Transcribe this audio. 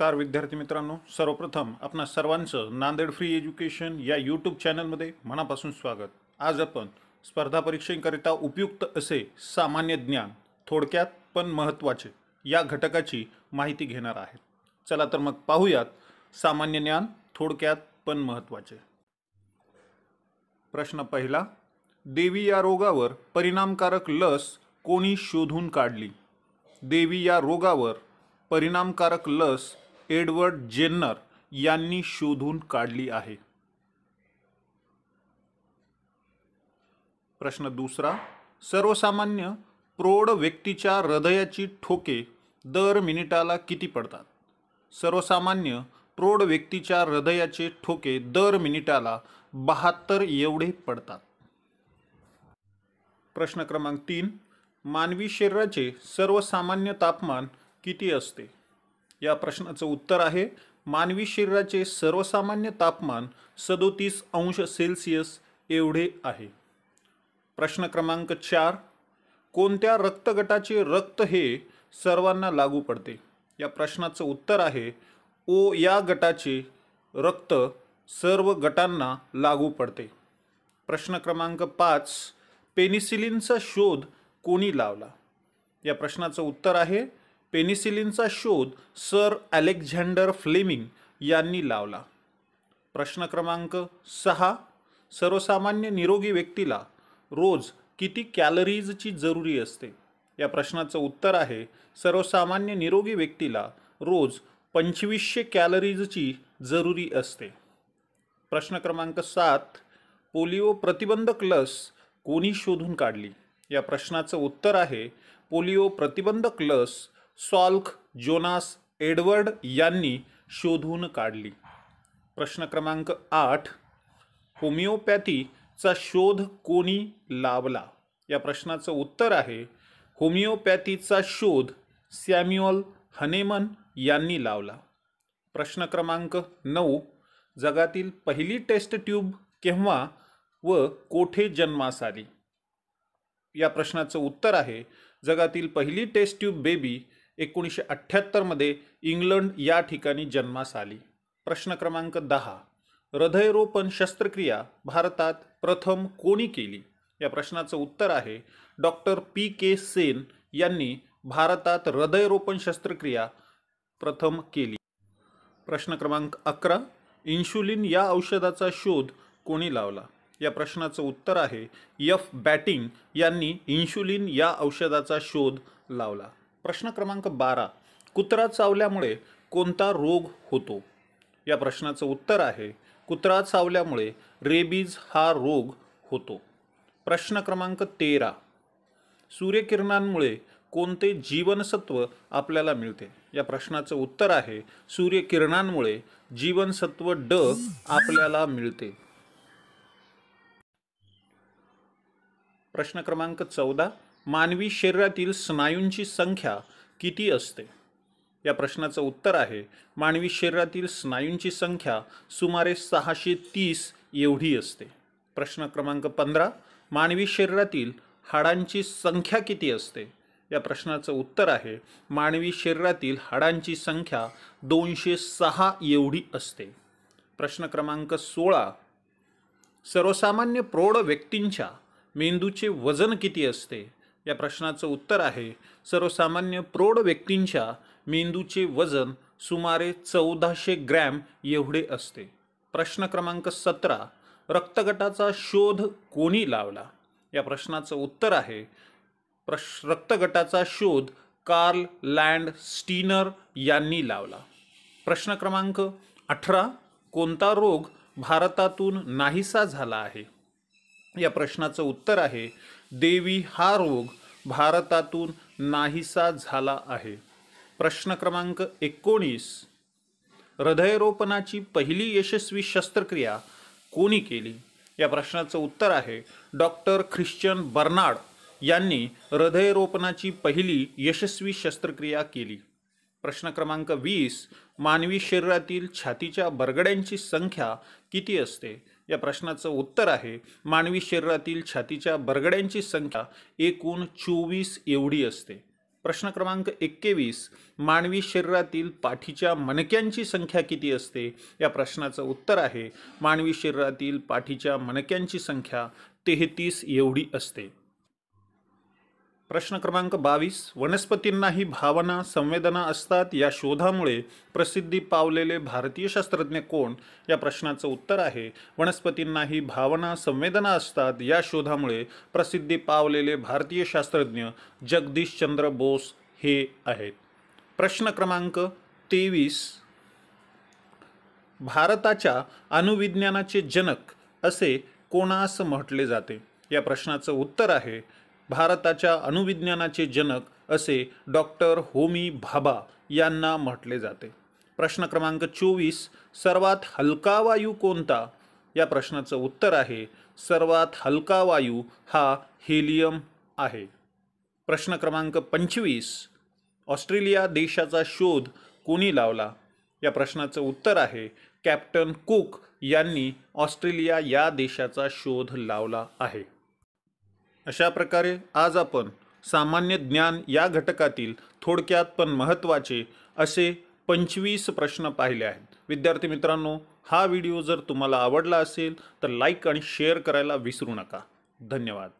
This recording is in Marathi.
नमस्कार विद्यार्थी मित्रांनो सर्वप्रथम आपणा सर्वांचं नांदेड फ्री एज्युकेशन या यूट्यूब चॅनलमध्ये मनापासून स्वागत आज आपण स्पर्धा परीक्षेकरिता उपयुक्त असे सामान्य ज्ञान थोडक्यात पण महत्त्वाचे या घटकाची माहिती घेणार आहे चला तर मग पाहूयात सामान्य ज्ञान थोडक्यात पण महत्त्वाचे प्रश्न पहिला देवी या रोगावर परिणामकारक लस कोणी शोधून काढली देवी या रोगावर परिणामकारक लस एडवर्ड जेन्नर यांनी शोधून काढली आहे प्रश्न दुसरा सर्वसामान्य प्रौढ व्यक्तीच्या हृदयाची ठोके दर मिनिटाला किती पडतात सर्वसामान्य प्रौढ व्यक्तीच्या हृदयाचे ठोके दर मिनिटाला बहात्तर एवढे पडतात प्रश्न क्रमांक तीन मानवी शरीराचे सर्वसामान्य तापमान किती असते या प्रश्नाचं उत्तर आहे मानवी शरीराचे सर्वसामान्य तापमान सदोतीस अंश सेल्सिअस एवढे आहे प्रश्न क्रमांक चार कोणत्या रक्तगटाचे रक्त हे सर्वांना लागू पडते या प्रश्नाचं उत्तर आहे ओ या गटाचे रक्त सर्व गटांना लागू पडते प्रश्न क्रमांक पाच पेनिसिलिनचा शोध कोणी लावला या प्रश्नाचं उत्तर आहे पेनिसिलिनचा शोध सर अलेक्झांडर फ्लेमिंग यांनी लावला प्रश्न क्रमांक सहा सर्वसामान्य निरोगी व्यक्तीला रोज किती कॅलरीजची जरुरी असते या प्रश्नाचं उत्तर आहे सर्वसामान्य निरोगी व्यक्तीला रोज पंचवीसशे कॅलरीजची जरुरी असते प्रश्न क्रमांक सात पोलिओ प्रतिबंधक लस कोणी शोधून काढली या प्रश्नाचं उत्तर आहे पोलिओ प्रतिबंधक लस सॉल्क जोनास एडवर्ड यांनी शोधून काढली प्रश्न क्रमांक आठ होमिओपॅथीचा शोध कोणी लावला या प्रश्नाचं उत्तर आहे होमिओपॅथीचा शोध सॅम्युअल हनेमन यांनी लावला प्रश्न क्रमांक नऊ जगातील पहिली टेस्ट ट्यूब केव्हा व कोठे जन्मास आली या प्रश्नाचं उत्तर आहे जगातील पहिली टेस्ट ट्यूब बेबी एकोणीसशे अठ्ठ्याहत्तरमध्ये इंग्लंड या ठिकाणी जन्मास आली प्रश्न क्रमांक दहा हृदयरोपण शस्त्रक्रिया भारतात प्रथम कोणी केली या प्रश्नाचं उत्तर आहे डॉक्टर पी के सेन यांनी भारतात हृदयरोपण शस्त्रक्रिया प्रथम केली प्रश्न क्रमांक अकरा इन्शुलिन या औषधाचा शोध कोणी लावला या प्रश्नाचं उत्तर आहे यफ बॅटिंग यांनी इन्शुलिन या औषधाचा शोध लावला प्रश्न क्रमांक बारा कुत्रा चावल्यामुळे कोणता रोग होतो या प्रश्नाचं उत्तर आहे कुत्रा चावल्यामुळे रेबीज हा रोग होतो प्रश्न क्रमांक तेरा सूर्यकिरणांमुळे कोणते जीवनसत्व आपल्याला मिळते या प्रश्नाचं उत्तर आहे सूर्यकिरणांमुळे जीवनसत्व ड आपल्याला मिळते प्रश्न क्रमांक चौदा मानवी शरीरातील स्नायूंची संख्या किती असते या प्रश्नाचं उत्तर आहे मानवी शरीरातील स्नायूंची संख्या सुमारे सहाशे तीस एवढी असते प्रश्न क्रमांक पंधरा मानवी शरीरातील हाडांची संख्या किती असते या प्रश्नाचं उत्तर आहे मानवी शरीरातील हाडांची संख्या दोनशे सहा एवढी असते प्रश्न क्रमांक सोळा सर्वसामान्य प्रौढ व्यक्तींच्या मेंदूचे वजन किती असते या प्रश्नाचं उत्तर आहे सर्वसामान्य प्रौढ व्यक्तींच्या मेंदूचे वजन सुमारे चौदाशे ग्रॅम एवढे असते प्रश्न क्रमांक सतरा रक्तगटाचा शोध कोणी लावला या प्रश्नाचं उत्तर आहे प्रश रक्तगटाचा शोध कार्ल लँड स्टीनर यांनी लावला प्रश्न क्रमांक अठरा कोणता रोग भारतातून नाहीसा झाला आहे या प्रश्नाचं उत्तर आहे देवी हा रोग भारतातून नाहीसा झाला आहे प्रश्न क्रमांक एकोणीस हृदयरोपणाची पहिली यशस्वी शस्त्रक्रिया कोणी केली या प्रश्नाचं उत्तर आहे डॉक्टर ख्रिश्चन बर्नाड यांनी हृदयरोपणाची पहिली यशस्वी शस्त्रक्रिया केली प्रश्न क्रमांक वीस मानवी शरीरातील छातीच्या बरगड्यांची संख्या किती असते या प्रश्नाचं उत्तर आहे मानवी शरीरातील छातीच्या बरगड्यांची संख्या एकूण चोवीस एवढी असते प्रश्न क्रमांक एक्केवीस मानवी शरीरातील पाठीच्या मणक्यांची संख्या किती असते या प्रश्नाचं उत्तर आहे मानवी शरीरातील पाठीच्या मणक्यांची संख्या तेहतीस एवढी असते प्रश्न क्रमांक बावीस वनस्पतींनाही भावना संवेदना असतात या शोधामुळे प्रसिद्धी पावलेले भारतीय शास्त्रज्ञ कोण या प्रश्नाचं उत्तर आहे वनस्पतींनाही भावना संवेदना असतात या शोधामुळे प्रसिद्धी पावलेले भारतीय शास्त्रज्ञ जगदीश चंद्र बोस हे आहेत प्रश्न क्रमांक तेवीस भारताच्या अणुविज्ञानाचे जनक असे कोणास म्हटले जाते या प्रश्नाचं उत्तर आहे भारताच्या अणुविज्ञानाचे जनक असे डॉक्टर होमी भाभा यांना म्हटले जाते प्रश्न क्रमांक चोवीस सर्वात हलका वायू कोणता या प्रश्नाचं उत्तर आहे सर्वात हलका वायू हा हेलियम आहे प्रश्न क्रमांक पंचवीस ऑस्ट्रेलिया देशाचा शोध कोणी लावला या प्रश्नाचं उत्तर आहे कॅप्टन कुक यांनी ऑस्ट्रेलिया या देशाचा शोध लावला आहे अशा प्रकारे आज आपण सामान्य ज्ञान या घटकातील थोडक्यात पण महत्त्वाचे असे पंचवीस प्रश्न पाहिले आहेत विद्यार्थी मित्रांनो हा व्हिडिओ जर तुम्हाला आवडला असेल तर लाईक आणि शेअर करायला विसरू नका धन्यवाद